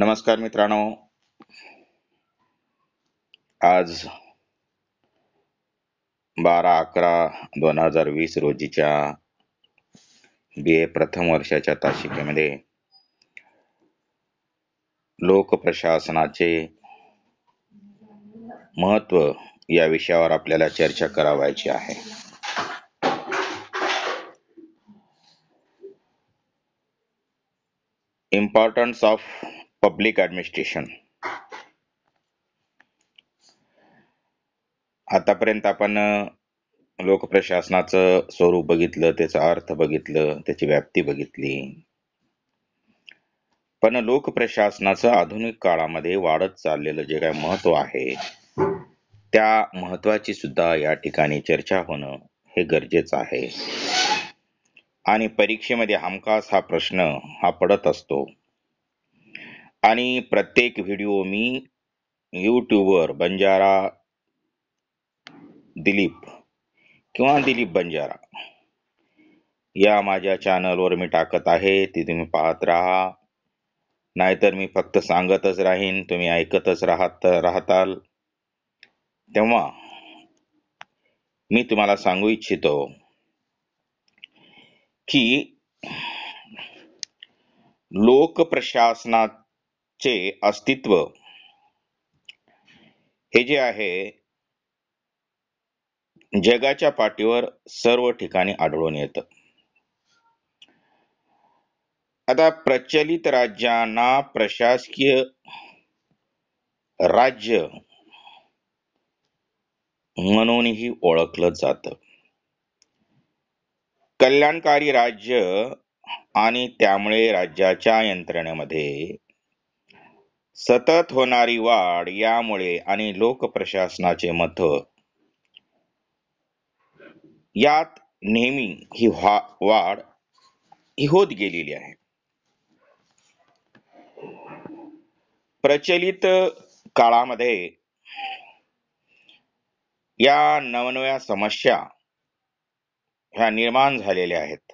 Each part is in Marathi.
नमस्कार मित्रांनो आज बारा अकरा दोन हजार वीस रोजीच्या बी ए प्रथम वर्षाच्या तासिकेमध्ये लोकप्रशासनाचे महत्व या विषयावर आपल्याला चर्चा करावायची आहे इम्पॉर्टन्स ऑफ पब्लिक ॲडमिनिस्ट्रेशन आतापर्यंत आपण लोकप्रशासनाचं स्वरूप बघितलं त्याचा अर्थ बघितलं त्याची व्याप्ती बघितली पण लोकप्रशासनाचं आधुनिक काळामध्ये वाढत चाललेलं जे काय महत्व आहे त्या महत्वाची सुद्धा या ठिकाणी चर्चा होणं हे गरजेचं आहे आणि परीक्षेमध्ये हमखास हा प्रश्न हा पडत असतो आणि प्रत्येक व्हिडिओ मी यूट्यूबवर बंजारा दिलीप किंवा दिलीप बंजारा या माझ्या चॅनलवर मी टाकत आहे ती तुम्ही पाहत राहा नाहीतर मी फक्त सांगतच राहीन तुम्ही ऐकतच राहत राहताल तेव्हा मी तुम्हाला सांगू इच्छितो की लोक लोकप्रशासनात चे अस्तित्व हे जे आहे जगाच्या पाठीवर सर्व ठिकाणी आढळून येतं आता प्रचलित राज्यांना प्रशासकीय राज्य म्हणूनही ओळखलं जात कल्याणकारी राज्य आणि त्यामुळे राज्याच्या यंत्रणेमध्ये सतत होणारी वाढ यामुळे आणि प्रशासनाचे मत यात नेहमी ही वाढ ही होत गेलेली आहे प्रचलित काळामध्ये या नवनव्या समस्या ह्या निर्माण झालेल्या आहेत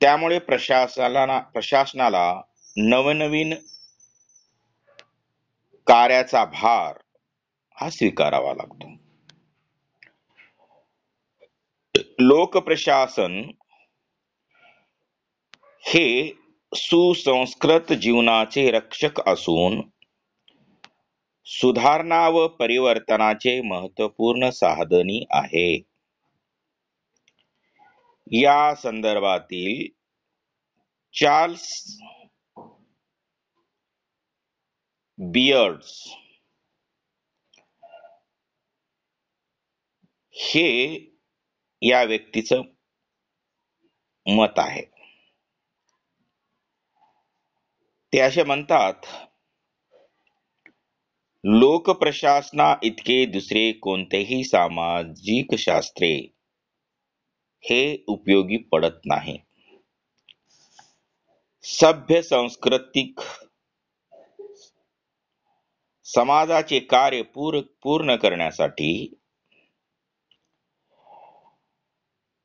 त्यामुळे प्रशासनाला प्रशासनाला नवनवीन कार्याचा भार हा स्वीकारावा लागतो लोकप्रशासन हे सुसंस्कृत जीवनाचे रक्षक असून सुधारणा व परिवर्तनाचे महत्वपूर्ण साधनी आहे या संदर्भातील चार्ल्स बियर्ड्स हे या व्यक्तीचं मत आहे ते असे म्हणतात लोकप्रशासना इतके दुसरे कोणतेही सामाजिक शास्त्रे हे उपयोगी पडत नाही सभ्य सांस्कृतिक समाजाचे कार्य पूर पूर्ण करण्यासाठी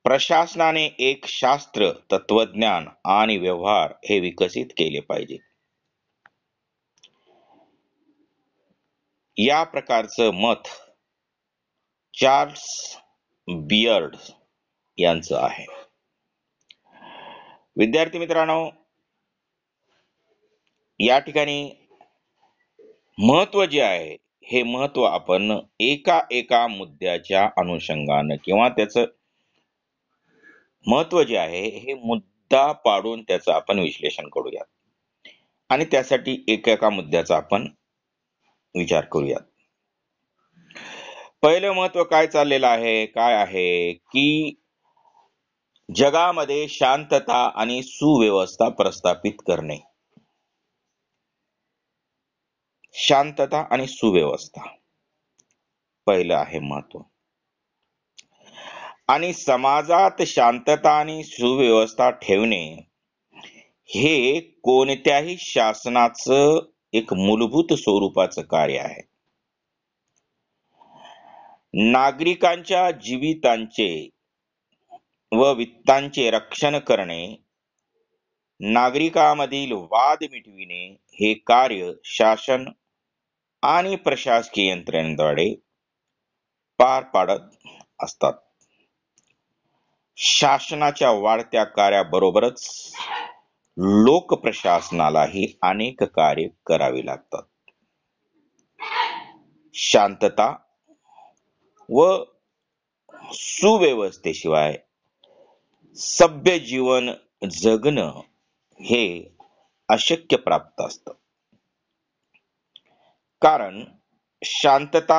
प्रशासनाने एक शास्त्र तत्वज्ञान आणि व्यवहार हे विकसित केले पाहिजे या प्रकारचं मत चार्ल्स बियर्ड यांचं आहे विद्यार्थी मित्रांनो या ठिकाणी महत्व जे आहे हे महत्व आपण एका एका मुद्द्याच्या अनुषंगानं किंवा त्याचं महत्व जे आहे हे मुद्दा पाडून त्याचं आपण विश्लेषण करूयात आणि त्यासाठी एका एका मुद्द्याचा आपण विचार करूयात पहिलं महत्व काय चाललेलं आहे काय आहे की जगामध्ये शांतता आणि सुव्यवस्था प्रस्थापित करणे शांतता आणि सुव्यवस्था पहिलं आहे महत्व आणि समाजात शांतता आणि सुव्यवस्था ठेवणे हे कोणत्याही शासनाचं एक मूलभूत स्वरूपाचं कार्य आहे नागरिकांच्या जीवितांचे व वित्तांचे रक्षण करणे नागरिकांमधील वाद मिटविणे हे कार्य शासन आणि प्रशासकीय यंत्रणेद्वारे पार पाडत असतात. शासनाच्या वाढत्या कार्याबरोबरच प्रशासनालाही अनेक कार्य करावी लागतात. शांतता व सुव्यवस्थेशिवाय सभ्य जीवन जगणं हे अशक्य प्राप्त असतं. कारण शांतता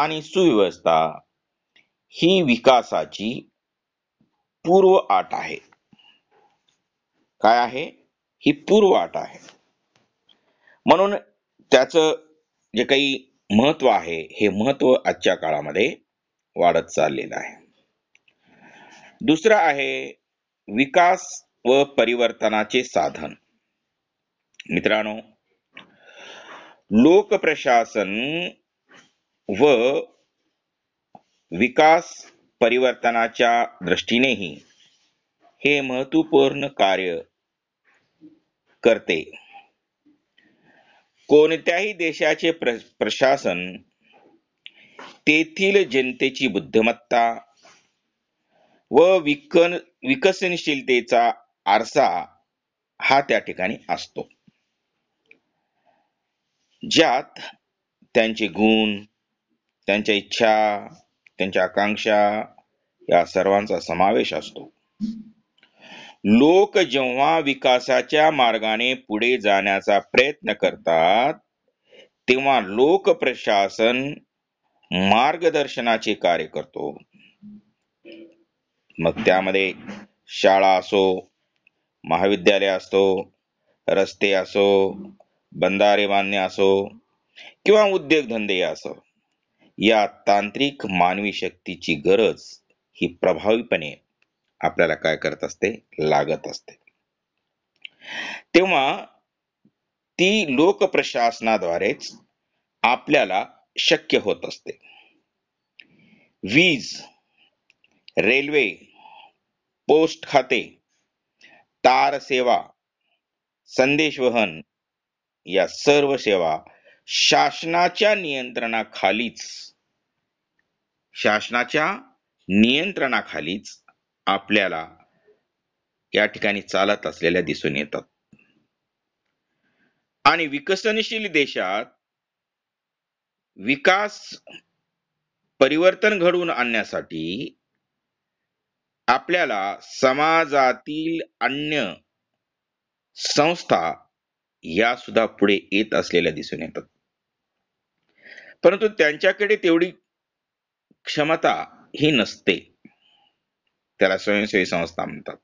आणि सुव्यवस्था ही विकासाची पूर्व आट आहे काय आहे ही पूर्व आट आहे म्हणून त्याच जे काही महत्व आहे हे महत्व आजच्या काळामध्ये वाढत चाललेलं आहे दुसरं आहे विकास व परिवर्तनाचे साधन मित्रांनो लोकप्रशासन व विकास परिवर्तनाच्या दृष्टीनेही हे महत्वपूर्ण कार्य करते कोणत्याही देशाचे प्रशासन तेथील जनतेची बुद्धिमत्ता व विकन विकसनशीलतेचा आरसा हा त्या ठिकाणी असतो ज्यात त्यांचे गुण त्यांच्या इच्छा त्यांच्या आकांक्षा या सर्वांचा समावेश असतो लोक जेव्हा विकासाच्या मार्गाने पुढे जाण्याचा प्रयत्न करतात तेव्हा लोक प्रशासन मार्गदर्शनाचे कार्य करतो मग त्यामध्ये शाळा असो महाविद्यालय असो रस्ते असो बंधारे मान्य असो किंवा उद्योगधंदे असो या तांत्रिक मानवी शक्तीची गरज ही प्रभावीपणे आपल्याला काय करत असते लागत असते तेव्हा ती लोकप्रशासनाद्वारेच आपल्याला शक्य होत असते वीज रेल्वे पोस्ट खाते तार सेवा संदेश या सर्व सेवा शासनाच्या नियंत्रणाखालीच शासनाच्या नियंत्रणाखालीच आपल्याला या ठिकाणी चालत असलेल्या दिसून येतात आणि विकसनशील देशात विकास परिवर्तन घडवून आणण्यासाठी आपल्याला समाजातील अन्य संस्था या सुद्धा पुढे येत असलेल्या दिसून येतात परंतु त्यांच्याकडे तेवढी क्षमता ही नसते त्याला स्वयंसेवी संस्था म्हणतात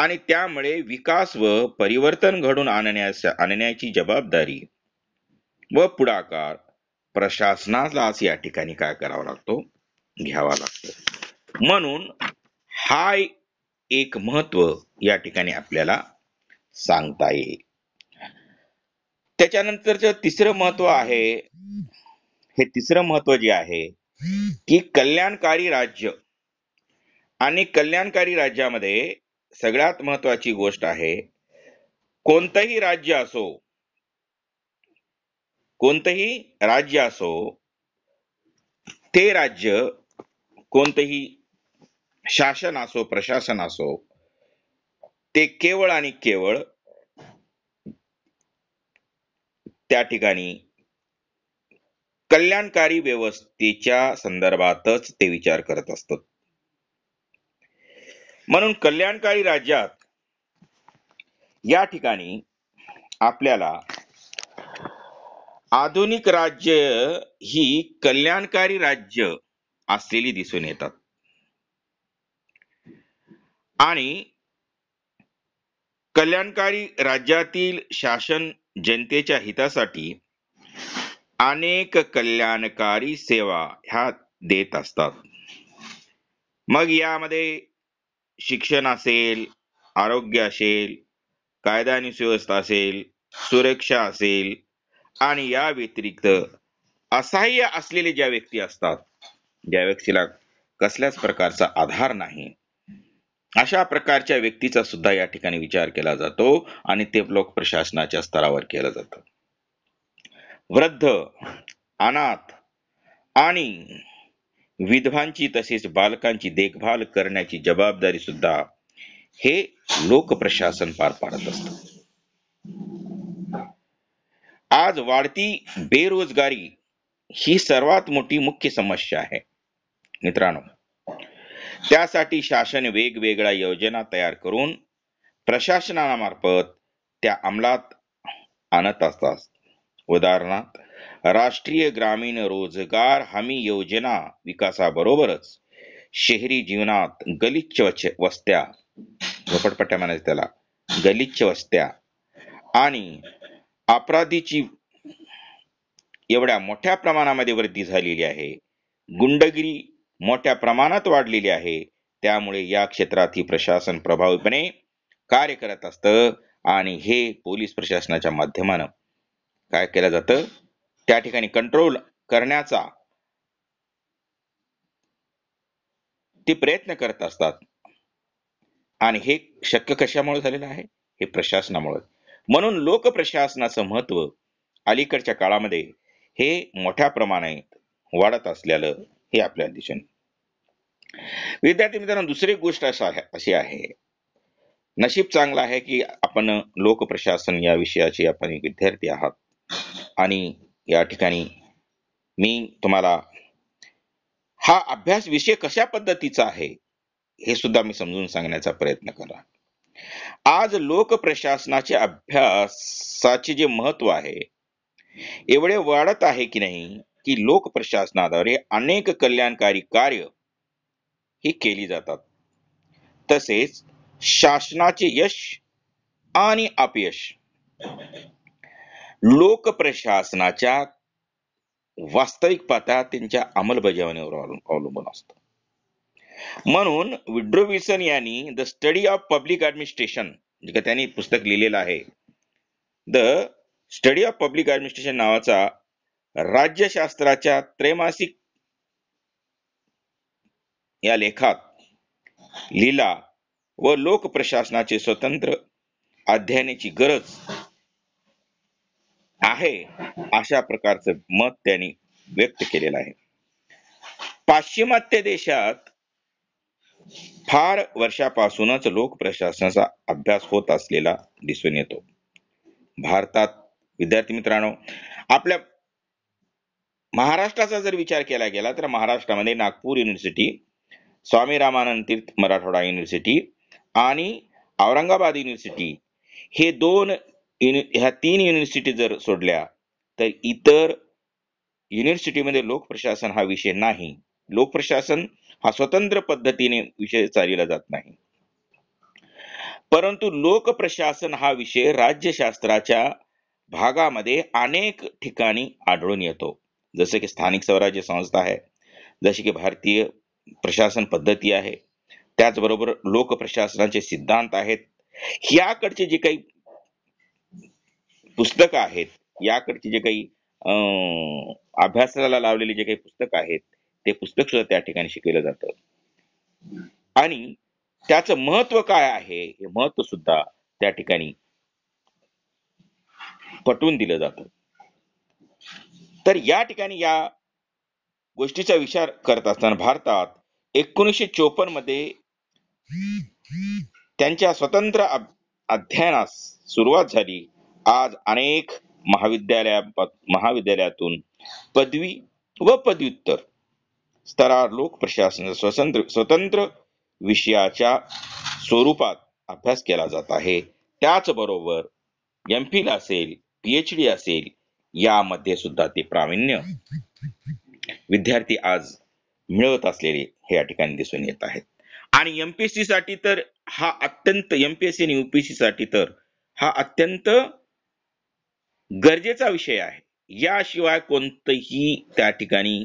आणि त्यामुळे विकास व परिवर्तन घडून आणण्यास आणण्याची जबाबदारी व पुढाकार प्रशासनालाच या ठिकाणी काय करावा लागतो घ्यावा लागतो म्हणून हा एक महत्व या ठिकाणी आपल्याला सांगता येईल त्याच्यानंतरच तिसरं महत्व आहे हे तिसरं महत्व जे आहे की कल्याणकारी राज्य आणि कल्याणकारी राज्यामध्ये सगळ्यात महत्वाची गोष्ट आहे कोणतंही राज्य असो कोणतंही राज्य असो ते राज्य कोणतंही शासन असो प्रशासन असो ते केवळ आणि केवळ त्या ठिकाणी कल्याणकारी व्यवस्थेच्या संदर्भातच ते विचार करत असतात म्हणून कल्याणकारी राज्यात या ठिकाणी आपल्याला आधुनिक राज्य ही कल्याणकारी राज्य असलेली दिसून येतात आणि कल्याणकारी राज्यातील शासन जनतेच्या हितासाठी अनेक कल्याणकारी सेवा ह्या देत असतात मग यामध्ये शिक्षण असेल आरोग्य असेल कायदा आणि सुव्यवस्था असेल सुरक्षा असेल आणि या व्यतिरिक्त असहाय्य असलेले ज्या व्यक्ती असतात ज्या व्यक्तीला कसल्याच प्रकारचा आधार नाही अशा प्रकारच्या व्यक्तीचा सुद्धा या ठिकाणी विचार केला जातो आणि ते लोक प्रशासनाच्या स्तरावर केलं जात वृद्ध अनाथ आणि विधवांची तसेच बालकांची देखभाल करण्याची जबाबदारी सुद्धा हे लोकप्रशासन पार पाडत असत आज वाढती बेरोजगारी ही सर्वात मोठी मुख्य समस्या आहे मित्रांनो त्यासाठी शासन वेगवेगळ्या योजना तयार करून प्रशासनामार्फत त्या अंमलात आणत असतात उदाहरणार्थ राष्ट्रीय ग्रामीण रोजगार हमी योजना विकासाबरोबरच शहरी जीवनात गलिच्छ वस्त्या झोपडपट्ट्या म्हणायचं त्याला गलिच्छ वस्त्या आणि अपराधीची एवढ्या मोठ्या प्रमाणामध्ये वृद्धी झालेली आहे गुंडगिरी मोठ्या प्रमाणात वाढलेली आहे त्यामुळे या क्षेत्रातही प्रशासन प्रभावीपणे कार्य करत असतं आणि हे पोलीस प्रशासनाच्या माध्यमानं काय केलं जातं त्या ठिकाणी कंट्रोल करण्याचा ते प्रयत्न करत असतात आणि हे शक्य कशामुळे झालेलं आहे हे प्रशासनामुळे म्हणून लोकप्रशासनाचं महत्व अलीकडच्या काळामध्ये हे मोठ्या प्रमाणात वाढत असल्याला हे आपल्या दिसून विद्यार्थी मित्रांनो दुसरी गोष्ट असा अशी आहे नशीब चांगला आहे की आपण लोकप्रशासन या विषयाचे आपण विद्यार्थी आहात आणि या ठिकाणी मी तुम्हाला हा अभ्यास विषय कशा पद्धतीचा आहे हे सुद्धा मी समजून सांगण्याचा प्रयत्न करा आज लोकप्रशासनाचे अभ्यासाचे जे महत्व आहे एवढे वाढत आहे की नाही की प्रशासनाद्वारे अनेक कल्याणकारी कार्य ही केली जातात तसेच शासनाचे यश आणि अपयश लोकप्रशासनाच्या वास्तविक पात्या त्यांच्या अंमलबजावणीवर अवलंबून असत म्हणून विड्रो विल्सन यांनी the study of public administration जे म्हणजे का त्यांनी पुस्तक लिहिलेलं आहे the study of public administration नावाचा राज्यशास्त्राच्या त्रैमासिक या लेखात लीला व लोकप्रशासनाचे स्वतंत्र अध्ययनाची गरज आहे अशा प्रकारचं मत त्यांनी व्यक्त केलेलं आहे पाश्चिमात्य देशात फार वर्षापासूनच लोकप्रशासनाचा अभ्यास होत असलेला दिसून येतो भारतात विद्यार्थी मित्रांनो आपल्या महाराष्ट्राचा जर विचार केला गेला तर महाराष्ट्रामध्ये नागपूर युनिव्हर्सिटी स्वामी रामानंद तीर्थ मराठवाडा युनिव्हर्सिटी आणि औरंगाबाद युनिव्हर्सिटी हे दोन युनि ह्या तीन युनिव्हर्सिटी जर सोडल्या तर इतर युनिव्हर्सिटीमध्ये लोकप्रशासन हा विषय नाही लोकप्रशासन हा स्वतंत्र पद्धतीने विषय चालविला जात नाही परंतु लोकप्रशासन हा विषय राज्यशास्त्राच्या भागामध्ये अनेक ठिकाणी आढळून येतो जसे की स्थानिक स्वराज्य संस्था आहे जशी की भारतीय प्रशासन पद्धती आहे त्याचबरोबर प्रशासनाचे सिद्धांत आहेत याकडचे जे काही पुस्तकं आहेत याकडचे जे काही अभ्यासाला लावलेली जे काही पुस्तकं आहेत ते पुस्तक सुद्धा त्या ठिकाणी शिकवलं जातं आणि त्याचं महत्व काय आहे हे महत्व सुद्धा त्या ठिकाणी पटवून दिलं जातं तर या ठिकाणी या गोष्टीचा विचार करत असताना भारतात एकोणीसशे चोपन्न मध्ये त्यांच्या स्वतंत्र अध्ययनास सुरुवात झाली आज अनेक महाविद्यालया महाविद्यालयातून पदवी व पदव्युत्तर स्तरावर लोक प्रशासन स्वतंत्र स्वतंत्र विषयाच्या स्वरूपात अभ्यास केला जात आहे त्याचबरोबर एम फिल असेल पीएचडी डी असेल यामध्ये सुद्धा ते प्रावीण्य विद्यार्थी आज मिळवत असलेले हे या ठिकाणी दिसून येत आहेत आणि एमपीएससी साठी तर हा अत्यंत एमपीएससी आणि युपीएससी साठी तर हा अत्यंत गरजेचा विषय आहे याशिवाय कोणतंही त्या ठिकाणी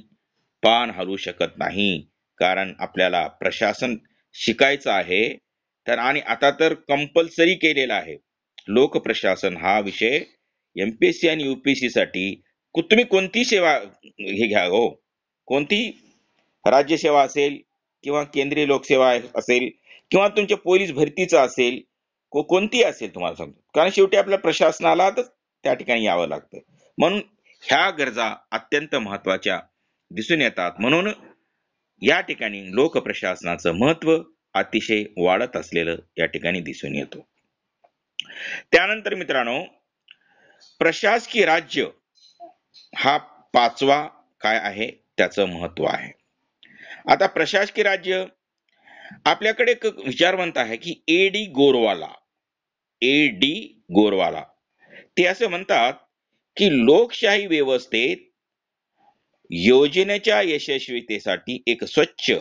पान हलू शकत नाही कारण आपल्याला प्रशासन शिकायचं आहे तर आणि आता तर कंपल्सरी केलेला आहे लोकप्रशासन हा विषय एम पी एस सी आणि यू साठी तुम्ही कोणती सेवा हे घ्या हो कोणती राज्यसेवा असेल किंवा केंद्रीय लोकसेवा असेल किंवा तुमच्या पोलीस भरतीचं असेल को कोणती असेल तुम्हाला सांगतो कारण शेवटी आपल्या प्रशासनाला तर त्या ठिकाणी यावं लागतं म्हणून ह्या गरजा अत्यंत महत्वाच्या दिसून येतात म्हणून या ठिकाणी लोकप्रशासनाचं महत्व अतिशय वाढत असलेलं या ठिकाणी दिसून येतो त्यानंतर मित्रांनो प्रशासकीय राज्य हा पाचवा काय आहे त्याचं महत्व आहे आता प्रशासकीय राज्य आपल्याकडे विचारवंत आहे की ए डी गोरवाला ए डी गोरवाला ते असे म्हणतात की लोकशाही व्यवस्थेत योजनेच्या यशस्वीतेसाठी एक स्वच्छ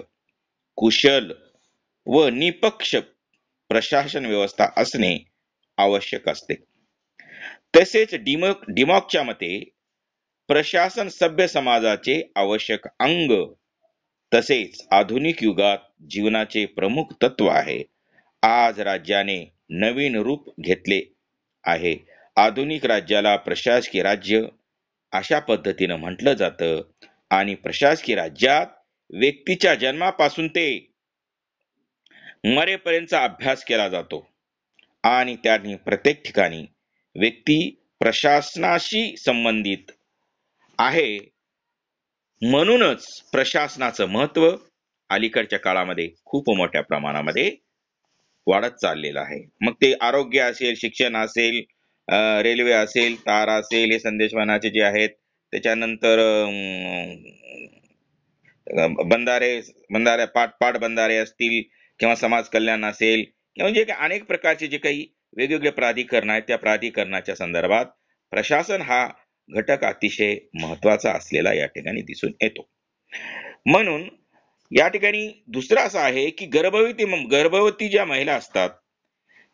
कुशल व निपक्ष प्रशासन व्यवस्था असणे आवश्यक असते तसेच डिमॉक डिमॉकच्या मते प्रशासन सभ्य समाजाचे आवश्यक अंग तसेच आधुनिक युगात जीवनाचे प्रमुख तत्व आहे आज राज्याने नवीन रूप घेतले आहे आधुनिक राज्याला प्रशासकीय राज्य अशा पद्धतीनं म्हटलं जातं आणि प्रशासकीय राज्यात व्यक्तीच्या जन्मापासून ते मरेपर्यंतचा अभ्यास केला जातो आणि त्यांनी प्रत्येक ठिकाणी व्यक्ती प्रशासनाशी संबंधित आहे म्हणूनच प्रशासनाचं महत्व अलीकडच्या काळामध्ये खूप मोठ्या प्रमाणामध्ये वाढत चाललेलं आहे मग ते आरोग्य असेल शिक्षण असेल रेल्वे असेल तार असेल हे संदेशवनाचे जे आहेत त्याच्यानंतर बंधारे बंधारे पाठ पाट बंधारे असतील किंवा समाज कल्याण असेल किंवा जे म्हणजे अनेक प्रकारचे जे काही वेगवेगळे प्राधिकरण आहेत त्या प्राधिकरणाच्या संदर्भात प्रशासन हा घटक अतिशय महत्वाचा असलेला या ठिकाणी दिसून येतो म्हणून या ठिकाणी दुसरं असं आहे की गर्भवती गर्भवती ज्या महिला असतात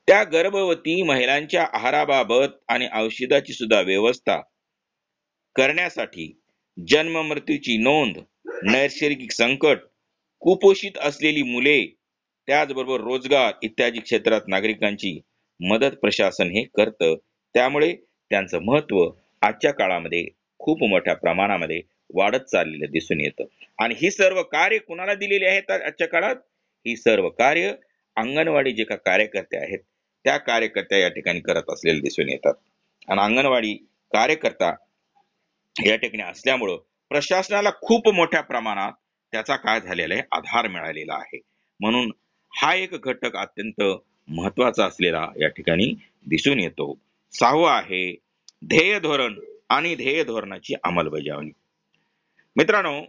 त्या गर्भवती महिलांच्या आहाराबाबत आणि औषधाची सुद्धा व्यवस्था करण्यासाठी जन्म मृत्यूची नोंद नैसर्गिक संकट कुपोषित असलेली मुले त्याचबरोबर रोजगार इत्यादी क्षेत्रात नागरिकांची मदत प्रशासन हे करतं त्यामुळे त्यांचं महत्व आजच्या काळामध्ये खूप मोठ्या प्रमाणामध्ये वाढत चाललेलं दिसून येतं आणि ही सर्व कार्य कुणाला दिलेली आहेत आजच्या काळात ही सर्व कार्य अंगणवाडी जे का कार्यकर्ते आहेत त्या कार्यकर्त्या या ठिकाणी करत असलेले दिसून येतात आणि अंगणवाडी कार्यकर्ता या ठिकाणी असल्यामुळं प्रशासनाला खूप मोठ्या प्रमाणात त्याचा काय झालेला आहे आधार मिळालेला आहे म्हणून हा एक घटक अत्यंत महत्वाचा असलेला या ठिकाणी दिसून येतो सहावा आहे ध्येय धोरण आणि ध्येय धोरणाची अंमलबजावणी मित्रांनो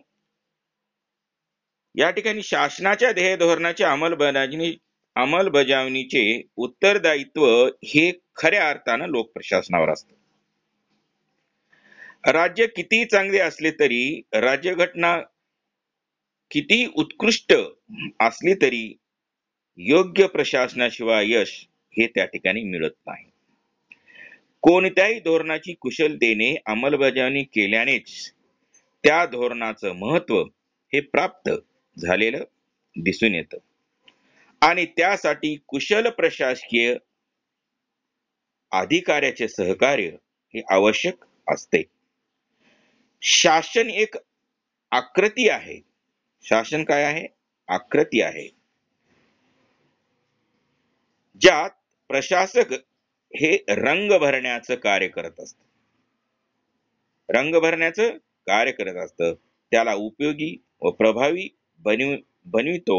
या ठिकाणी शासनाच्या ध्येय धोरणाची अंमलबजावणी अंमलबजावणीचे उत्तरदायित्व हे खऱ्या अर्थानं लोकप्रशासनावर असत राज्य किती चांगले असले तरी राज्यघटना किती उत्कृष्ट असली तरी योग्य प्रशासनाशिवाय यश हे त्या ठिकाणी मिळत नाही कोणत्याही धोरणाची कुशलतेने अंमलबजावणी केल्यानेच त्या धोरणाचं महत्व हे प्राप्त झालेलं दिसून येतं आणि त्यासाठी कुशल प्रशासकीय अधिकाऱ्याचे सहकार्य हे आवश्यक असते शासन एक आकृती आहे शासन काय आहे आकृती आहे ज्यात प्रशासक हे रंग भरण्याचं कार्य करत असत रंग भरण्याचं कार्य करत असत त्याला उपयोगी व प्रभावी बनव बनवितो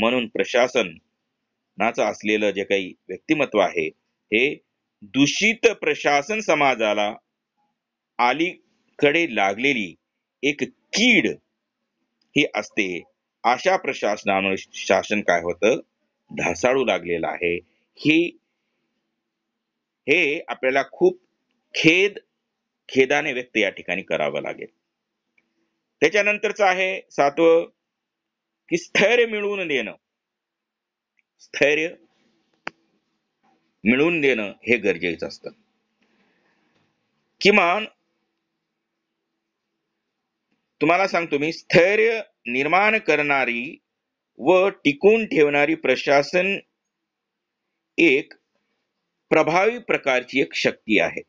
म्हणून प्रशासनाचं असलेलं जे काही व्यक्तिमत्व आहे हे दूषित प्रशासन समाजाला आलीकडे लागलेली एक कीड ही असते अशा प्रशासनामुळे शासन काय होतं ढासाळू लागलेलं आहे ही हे आपल्याला खूप खेद खेदाने व्यक्त या ठिकाणी करावं लागेल त्याच्यानंतरच आहे सातवं की स्थैर्य मिळवून देणं स्थैर्य मिळवून देणं हे गरजेचं असतं किमान तुम्हाला सांगतो मी स्थैर्य निर्माण करणारी व टिकून ठेवणारी प्रशासन एक प्रभावी प्रकारची एक शक्ती आहे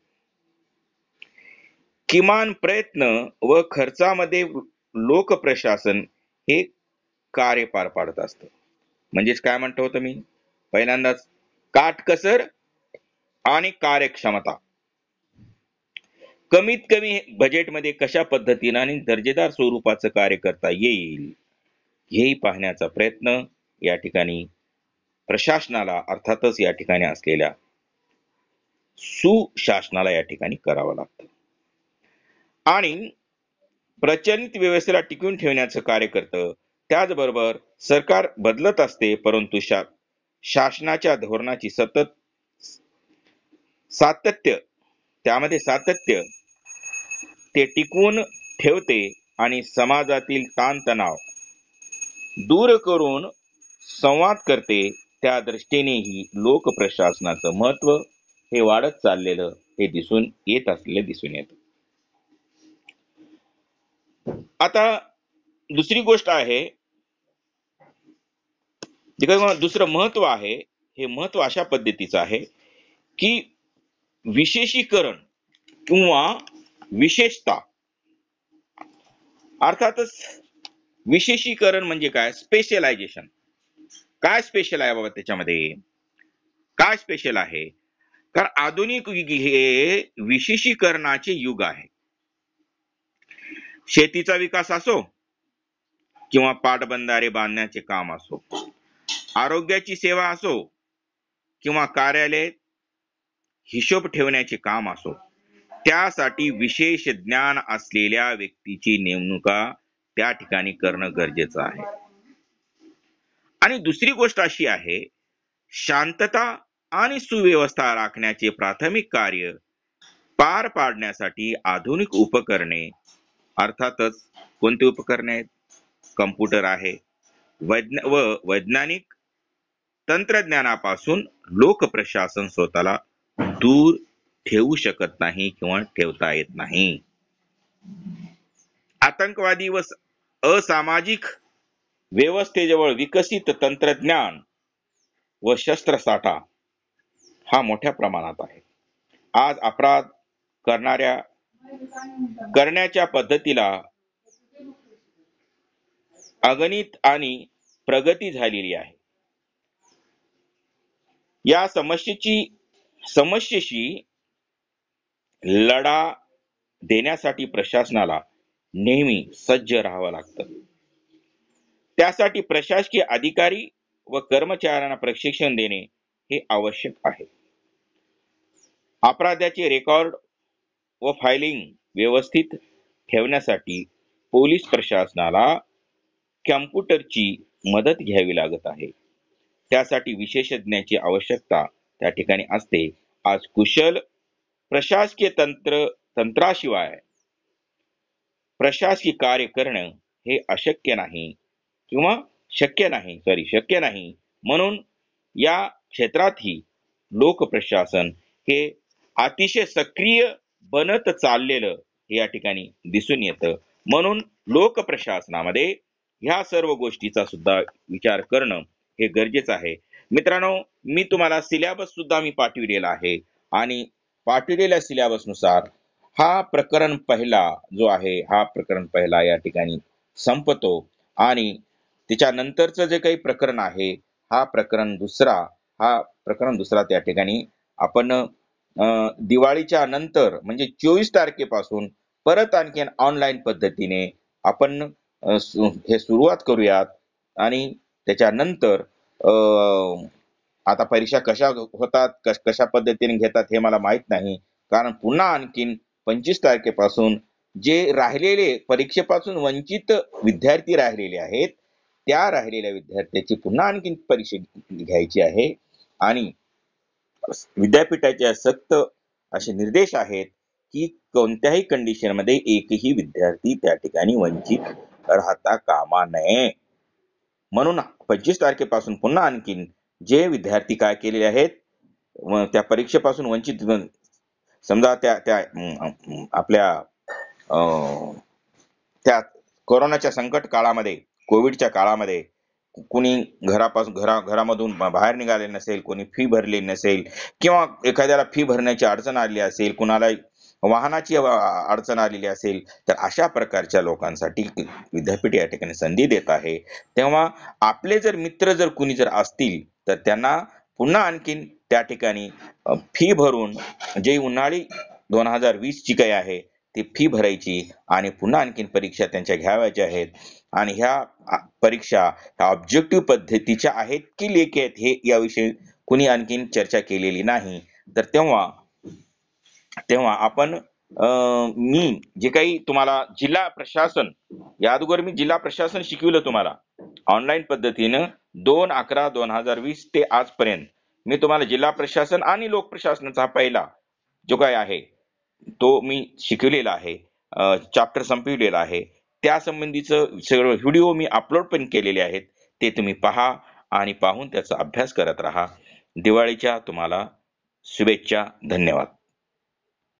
किमान प्रयत्न व खर्चामध्ये लोकप्रशासन हे कार्य पार पाडत असत म्हणजेच काय म्हणतो होतो मी पहिल्यांदाच काटकसर आणि कार्यक्षमता कमीत कमी बजेटमध्ये कशा पद्धतीने आणि दर्जेदार स्वरूपाचं कार्य करता येईल हेही पाहण्याचा प्रयत्न या ठिकाणी प्रशासनाला अर्थातच या ठिकाणी असलेल्या सुशासनाला या ठिकाणी करावं लागतं आणि प्रचलित व्यवस्थेला टिकून ठेवण्याचं कार्य करतं त्याचबरोबर सरकार बदलत असते परंतु शा शासनाच्या धोरणाची सतत सातत्य त्यामध्ये सातत्य ते टिकवून ठेवते आणि समाजातील ताणतणाव दूर करून संवाद करते त्या दृष्टीनेही लोकप्रशासनाचं महत्व हे वाढत चाललेलं हे दिसून येत असलेलं दिसून येत आता दुसरी गोष्ट आहे दुसरं महत्व आहे हे महत्व अशा पद्धतीचं आहे की विशेषीकरण किंवा विशेषता अर्थातच विशेषीकरण म्हणजे काय स्पेशलायझेशन काय स्पेशल आहे बाबा त्याच्यामध्ये काय स्पेशल आहे कारण आधुनिक हे विशेषीकरणाचे युग आहे शेतीचा विकास असो किंवा पाटबंधारे बांधण्याचे काम असो आरोग्याची सेवा असो किंवा कार्यालय हिशोब ठेवण्याचे काम असो त्यासाठी विशेष ज्ञान असलेल्या व्यक्तीची नेमणुका त्या ठिकाणी करणं गरजेचं आहे आणि दुसरी गोष्ट अशी आहे शांतता आणि सुव्यवस्था राखण्याचे प्राथमिक कार्य पार पाडण्यासाठी आधुनिक उपकरणे अर्थातच कोणती उपकरणे आहेत कम्प्युटर आहे वैज्ञा व वैज्ञानिक तंत्रज्ञानापासून लोकप्रशासन स्वतःला दूर ठेवू शकत नाही किंवा ठेवता येत नाही आतंकवादी व असामाजिक व्यवस्थेजवळ विकसित तंत्रज्ञान व शस्त्रसाठा हा मोठ्या प्रमाणात आहे आज अपराध करणाऱ्या करण्याच्या पद्धतीला अगणित आणि प्रगती झालेली आहे या समस्येची समस्येशी लढा देण्यासाठी प्रशासनाला नेहमी सज्ज राहावं लागतं त्यासाठी प्रशासकीय अधिकारी व कर्मचाऱ्यांना प्रशिक्षण देणे हे आवश्यक आहे अपराधाचे रेकॉर्ड व फायलिंग व्यवस्थित ठेवण्यासाठी पोलीस प्रशासनाला कॅम्प्युटरची मदत घ्यावी लागत आहे त्यासाठी विशेषज्ञाची आवश्यकता त्या ठिकाणी असते आज कुशल प्रशासकीय तंत्र तंत्राशिवाय प्रशासकीय कार्य करणं हे अशक्य नाही किंवा शक्य नाही सॉरी शक्य नाही म्हणून या क्षेत्रातही लोकप्रशासन हे अतिशय सक्रिय बनत चाललेलं हे या ठिकाणी दिसून येतं म्हणून लोकप्रशासनामध्ये ह्या सर्व गोष्टीचा सुद्धा विचार करणं हे गरजेचं आहे मित्रांनो मी तुम्हाला सिलेबस सुद्धा मी पाठविलेला आहे आणि पाठविलेल्या नुसार हा प्रकरण पहिला जो आहे हा प्रकरण पहिला या ठिकाणी संपतो आणि तिच्यानंतरचं जे काही प्रकरण आहे हा प्रकरण दुसरा हा प्रकरण दुसरा त्या ठिकाणी आपण दिवाळीच्या नंतर म्हणजे चोवीस तारखेपासून परत आणखीन ऑनलाईन पद्धतीने आपण हे सुरुवात करूयात आणि त्याच्यानंतर आता परीक्षा कशा होतात कश कशा पद्धतीने घेतात हे मला माहीत नाही कारण पुन्हा आणखीन पंचवीस तारखेपासून जे राहिलेले परीक्षेपासून वंचित विद्यार्थी राहिलेले आहेत त्या राहिलेल्या विद्यार्थ्याची पुन्हा आणखी परीक्षा घ्यायची आहे आणि विद्यापीठाचे सक्त असे निर्देश आहेत की कोणत्याही कंडिशनमध्ये एकही विद्यार्थी त्या ठिकाणी वंचित राहता कामा नये म्हणून पंचवीस तारखेपासून पुन्हा आणखीन जे विद्यार्थी काय केलेले आहेत त्या परीक्षेपासून वंचित समजा त्या त्या आपल्या त्या कोरोनाच्या संकट काळामध्ये कोविडच्या काळामध्ये कुणी घरापासून घरा घरामधून बाहेर निघाले नसेल कोणी फी भरली नसेल किंवा एखाद्याला फी भरण्याची अडचण आली असेल कुणाला वाहनाची अडचण आलेली असेल तर अशा प्रकारच्या लोकांसाठी विद्यापीठ या ठिकाणी संधी देत आहे तेव्हा आपले जर मित्र जर कुणी जर असतील तर त्यांना पुन्हा आणखीन त्या ठिकाणी फी भरून जे उन्हाळी दोन हजार वीस ची काही आहे ती फी भरायची आणि पुन्हा आणखीन परीक्षा त्यांच्या घ्यावायच्या आहेत आणि ह्या परीक्षा ह्या ऑब्जेक्टिव्ह पद्धतीच्या आहेत की लेखी आहेत हे याविषयी कुणी आणखीन चर्चा केलेली नाही तर तेव्हा तेव्हा आपण मी जे काही तुम्हाला जिल्हा प्रशासन या अगोदर मी जिल्हा प्रशासन शिकविलं तुम्हाला ऑनलाईन पद्धतीनं दोन अकरा दोन हजार वीस ते आजपर्यंत मी तुम्हाला जिल्हा प्रशासन आणि प्रशासनाचा पहिला जो काय आहे तो मी शिकवलेला आहे चॅप्टर संपविलेला आहे त्या संबंधीच सगळं व्हिडिओ मी अपलोड पण केलेले आहेत ते तुम्ही पहा आणि पाहून त्याचा अभ्यास करत राहा दिवाळीच्या तुम्हाला शुभेच्छा धन्यवाद